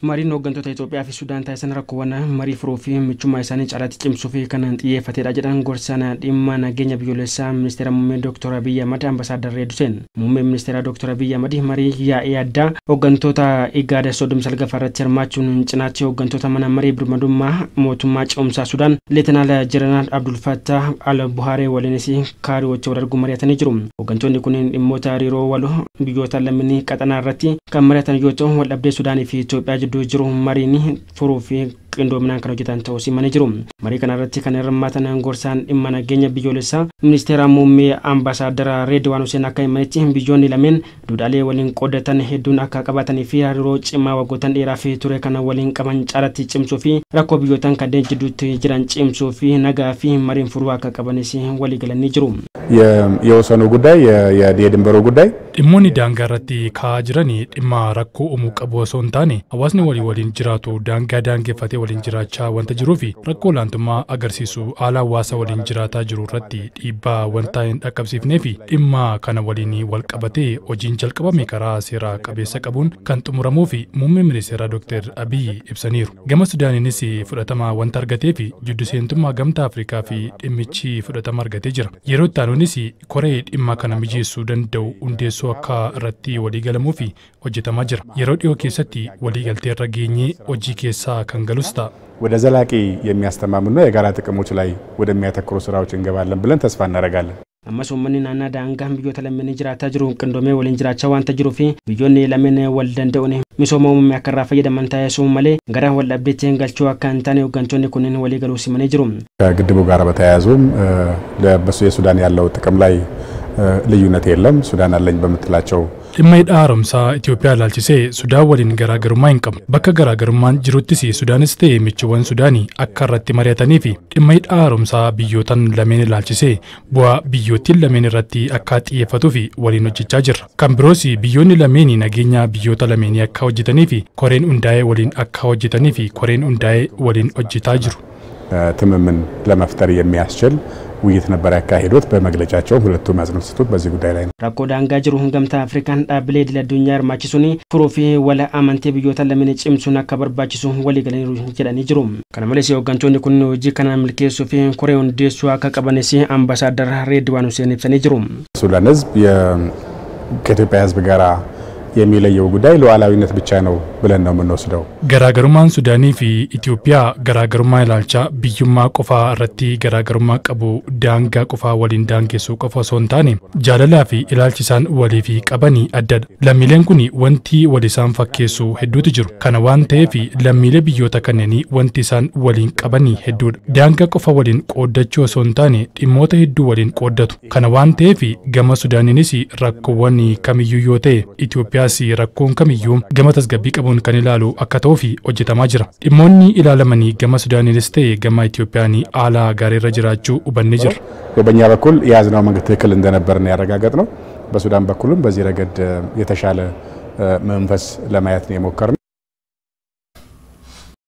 Mariin hooggantoota Itoophiyaa fi Sudaan taasisan rakkoowwan marii firoo fi michummaa isaanii caalaatti cimsuu fi kan xiyyeeffateedha jedhan gorsaan dhimma nageenya biyyoolessaa ministeera muummee Dr. Abiy Ahmad ambasaaddar Reeduseen. Muummee ministeera Dr. Abiy Ahmad marii yaa'ee addaa hooggantoota IGAD soddoma salgaffaa irratti hirmaachuun cinaatti hooggantoota mana marii birmadummaa mootummaa cimsaa Sudaan Leetanaal jiranaa Abdul Fattah Al Buhaaree waliinis kaarii wajjin wal arguu mari'atanii jiru. Hooggantoonni kun dhimmoota hariiroo walu biyyoota lamini qaxanaa irratti kan mari'atan yoo ta'u wal dhabdee Sudaanii fi Itoophiyaa do jiru marini forofe qindoo qindoominaan kan hojjetan ta'uu mana jiru marii kanarratti kan hirmaatan gorsaan dhimma nageenya biyyoolessaa ministeera muummee ambaasaadara reediwaan huseen akka himanitti biyyoonni lameen duudhaalee waliin qoodatan hedduun akka qabatanii fi hariiroo cimaa waggootan dheeraa fi ture kana waliin qaban caalatti cimsuu fi rakkoo biyyootan kanneen jidduutti jiran cimsuu fi nagaa fi mariin furuu akka qabanis walii waliigalanii jiru የወሰኑ ጉዳይ የድንበሩ ጉዳይ dhimmoonni daangaa irratti ka'aa jiran dhimma rakkoo uumuu qabu osoo hin taane hawaasni walii waliin jiraatu daangaa daangeffatee waliin wanta jiruuf rakkoo olaantummaa agarsiisu haala hawaasaa waliin jiraataa jiru irratti dhiibbaa wanta hin dhaqqabsiifnee fi dhimma kana waliin wal qabatee hojiin jalqabame karaa seeraa qabeessa qabuun kan xumuramuu fi muummee ministeeraa Dr. Abiyyi ibsaniiru. Gama Sudaaniinis fudhatama wanta argatee fi jidduseentummaa gamtaa Afrikaa fi dhimmichi fudhatama argatee jira. Yeroo ittaanuunis koree dhimma kana mijeessuu danda'u hundeessuu akka irratti waliigalamuuf hojjetamaa jira. Yeroo dhiyoo keessatti waliigaltee irra geenyee hojii keessaa ደስታ ወደ ዘላቂ የሚያስተማምኑ የጋራ ጥቅሞች ላይ ወደሚያተኩሩ ስራዎች እንገባለን ብለን ተስፋ እናደርጋለን። አመሶ ምንና ና ዳንጋም ብዮ ተለምን ጅራ ተጅሩ ቅንዶሜ ወል እንጅራ ቸዋን ፊ ብዮን ለምን ወልደ እንደሆነ ሚሶመው የሚያከራ ፈየ ደመንታ የሱ መሌ ገራ ወለቤቴን ገልቾ አካንታን ውገንቾን ኩንን ወሌ ገሉ ሲመን ከግድቡ ጋር በተያያዙም በሱ የሱዳን ያለው ጥቅም ላይ ልዩነት የለም። ሱዳን አለኝ በምትላቸው dhimma hidhaa haaromsaa Itoophiyaa ilaalchisee Sudaan waliin garaagarummaa hin qabu. Bakka garaagarummaan jiruttis Sudaanis ta'e michuwwan Sudaanii akka irratti mari'atanii fi dhimma hidhaa haaromsaa biyyootan lameen ilaalchisee bu'aa biyyootiin lameen irratti akka xiyyeeffatuu fi waliin hojjechaa jirra. Kan biroos biyyoonni lameenii nageenya biyyoota lameenii akka hojjetanii fi koreen hundaa'ee waliin akka hojjetanii fi koreen hundaa'ee waliin hojjetaa jiru. ትምምን ለመፍጠር የሚያስችል ውይይት ነበር ያካሄዱት። በመግለጫቸው ሁለቱ አጽንኦት በዚህ ጉዳይ ላይ ነው። ረኮ ዳንጋ ህንገምታ አፍሪካን ዳብሌ ድለዱኛ እርማችሱኒ ፕሮፊ ወለ አመንቴ ብዮታ ለምን ጭምሱን አካበርባችሱ በርባችሱ ወሊ ገለሩ ጀዳኒ ጅሩ ከነ መለስ የወገንቶን ኩን ውጂ ከና ምልኬ ሱፊ ኮሬውን ሁንዴሱ አካ አምባሳደር ሬድዋን ሁሴን ይብሰኒ ጅሩ ሱዳን ህዝብ ከኢትዮጵያ ህዝብ ጋራ የሚለየው ጉዳይ ሉዓላዊነት ብቻ ነው ብለን ነው የምንወስደው። ገራገሩማን ሱዳኒ ፊ ኢትዮጵያ ገራገሩማ ይላልቻ ብዩማ ቆፋ ረቲ ገራገሩማ ቀቡ ዳንጋ ቁፋ ወሊን ዳንጌሱ ቆፎ ሶንታኔ ጃለላ ፊ ይላልቺሳን ወሊ ፊ ቀበኒ አደድ ለሚሌን ኩኒ ወንቲ ወሊሳን ፈኬሱ ሄዱት ጅሩ ከነ ዋንቴ ፊ ለሚሌ ብዮተ ከኔኒ ወንቲ ሳን ወሊን ቀበኒ ሄዱድ ዳንጋ ቁፋ ወሊን ቆደቾ ሶንታኔ ጢሞተ ሄዱ ወሊን ቆደቱ ከነ ዋንቴ ፊ ገመ ሱዳኒኒሲ ረኩወኒ ከሚዩዮቴ ኢትዮጵያ dhiyaasii rakkoon kamiyyuu gama tasgabbii qabuun kan ilaalu akka ta'uu fi hojjetamaa jira. Dhimmoonni ilaalamanii gama Sudaaniinis ta'e gama Itoophiyaanii haala gaariirra jiraachuu hubanni jira. በእኛ በኩል የያዝነው መንገድ ትክክል እንደነበርና ያረጋገጥ ነው። በሱዳን በኩልም በዚህ ረገድ yetashaala መንፈስ ለማየት ነው የሞከርነው።